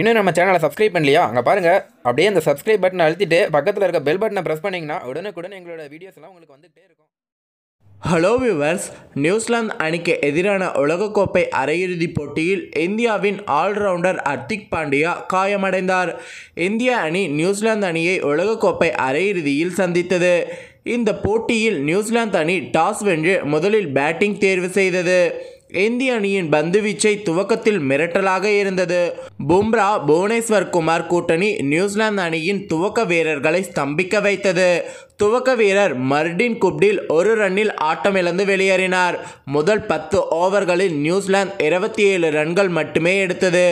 இன்னும் நம்ம சேனலை சப்ஸ்கிரைப் பண்ணலையா அங்கே பாருங்கள் அப்படியே அந்த சப்ஸ்கிரைப் பட்டனை அழுத்திட்டு பக்கத்தில் இருக்க பெல் பட்டனை ப்ரெஸ் பண்ணிங்கன்னா உடனுக்குடன் எங்களோட வீடியோஸ்லாம் உங்களுக்கு வந்துகிட்டே இருக்கும் ஹலோ வியூவர்ஸ் நியூசிலாந்து அணிக்கு எதிரான உலகக்கோப்பை அரையிறுதிப் போட்டியில் இந்தியாவின் ஆல்ரவுண்டர் ஹர்திக் பாண்டியா காயமடைந்தார் இந்திய அணி நியூசிலாந்து அணியை உலகக்கோப்பை அரையிறுதியில் சந்தித்தது இந்த போட்டியில் நியூசிலாந்து அணி டாஸ் வென்று முதலில் பேட்டிங் தேர்வு செய்தது இந்திய அணியின் பந்துவீச்சை துவக்கத்தில் மிரட்டலாக இருந்தது பும்ரா புவனேஸ்வர் குமார் கூட்டணி நியூசிலாந்து அணியின் துவக்க வீரர்களை ஸ்தம்பிக்க வைத்தது துவக்க வீரர் மர்டின் குப்டில் ஒரு ரன்னில் ஆட்டமிழந்து வெளியேறினார் முதல் பத்து ஓவர்களில் நியூசிலாந்து இருபத்தி ஏழு ரன்கள் மட்டுமே எடுத்தது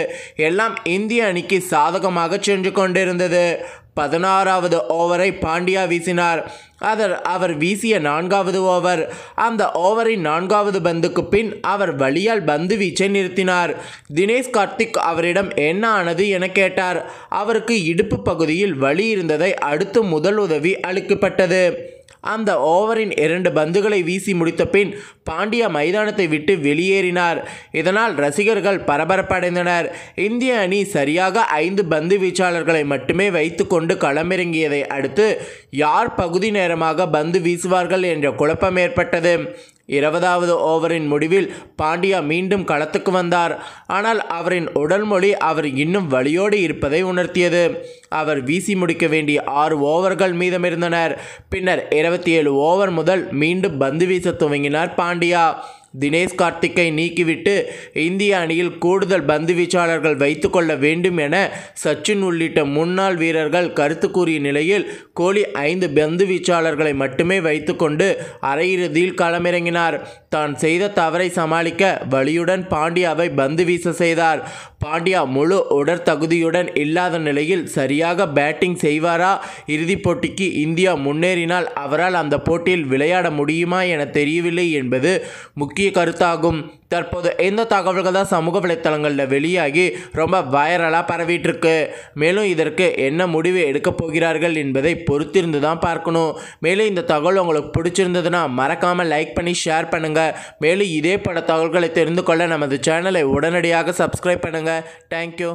எல்லாம் இந்திய அணிக்கு சாதகமாக சென்று கொண்டிருந்தது பதினாறாவது ஓவரை பாண்டியா வீசினார் அதர் அவர் வீசிய நான்காவது ஓவர் அந்த ஓவரின் நான்காவது பந்துக்கு பின் அவர் வழியால் பந்து வீச்சை நிறுத்தினார் தினேஷ் கார்த்திக் அவரிடம் என்ன ஆனது என கேட்டார் அவருக்கு இடுப்பு பகுதியில் வழி இருந்ததை அடுத்து முதல் உதவி அளிக்கப்பட்டது அந்த ஓவரின் இரண்டு பந்துகளை வீசி முடித்த பின் பாண்டியா மைதானத்தை விட்டு வெளியேறினார் இதனால் ரசிகர்கள் பரபரப்படைந்தனர் இந்திய அணி சரியாக ஐந்து பந்து வீச்சாளர்களை மட்டுமே வைத்துக்கொண்டு களமிறங்கியதை அடுத்து யார் பகுதி நேரமாக பந்து வீசுவார்கள் என்ற குழப்பம் ஏற்பட்டது இருபதாவது ஓவரின் முடிவில் பாண்டியா மீண்டும் களத்துக்கு வந்தார் ஆனால் அவரின் உடல் மொழி அவர் இன்னும் வழியோடு இருப்பதை உணர்த்தியது அவர் வீசி முடிக்க வேண்டிய ஆறு ஓவர்கள் மீதமிருந்தனர் பின்னர் இருபத்தி ஏழு ஓவர் முதல் மீண்டும் பந்து வீச துவங்கினார் பாண்டியா தினேஷ் கார்த்திக்கை நீக்கிவிட்டு இந்திய அணியில் கூடுதல் பந்து வீச்சாளர்கள் வைத்துக்கொள்ள வேண்டும் என சச்சின் உள்ளிட்ட முன்னாள் வீரர்கள் கருத்து கூறிய நிலையில் கோலி ஐந்து பந்து வீச்சாளர்களை மட்டுமே வைத்துக்கொண்டு அரையிறுதியில் களமிறங்கினார் தான் செய்த தவறை சமாளிக்க வழியுடன் பாண்டியாவை பந்து வீச செய்தார் பாண்டியா முழு உடற்தகுதியுடன் இல்லாத நிலையில் சரியாக பேட்டிங் செய்வாரா இறுதிப் போட்டிக்கு இந்தியா முன்னேறினால் அவரால் அந்த போட்டியில் விளையாட முடியுமா என தெரியவில்லை என்பது முக்கிய கருத்தாகும் தற்போது இந்த தகவல்கள் தான் சமூக வலைத்தளங்களில் வெளியாகி ரொம்ப வைரலாக பரவிட்டுருக்கு மேலும் இதற்கு என்ன முடிவு எடுக்கப் போகிறார்கள் என்பதை பொறுத்திருந்து தான் பார்க்கணும் மேலும் இந்த தகவல் உங்களுக்கு பிடிச்சிருந்ததுன்னா மறக்காமல் லைக் பண்ணி ஷேர் பண்ணுங்கள் மேலும் இதே பட தகவல்களை தெரிந்து கொள்ள நமது சேனலை உடனடியாக சப்ஸ்கிரைப் பண்ணுங்கள் தேங்க்யூ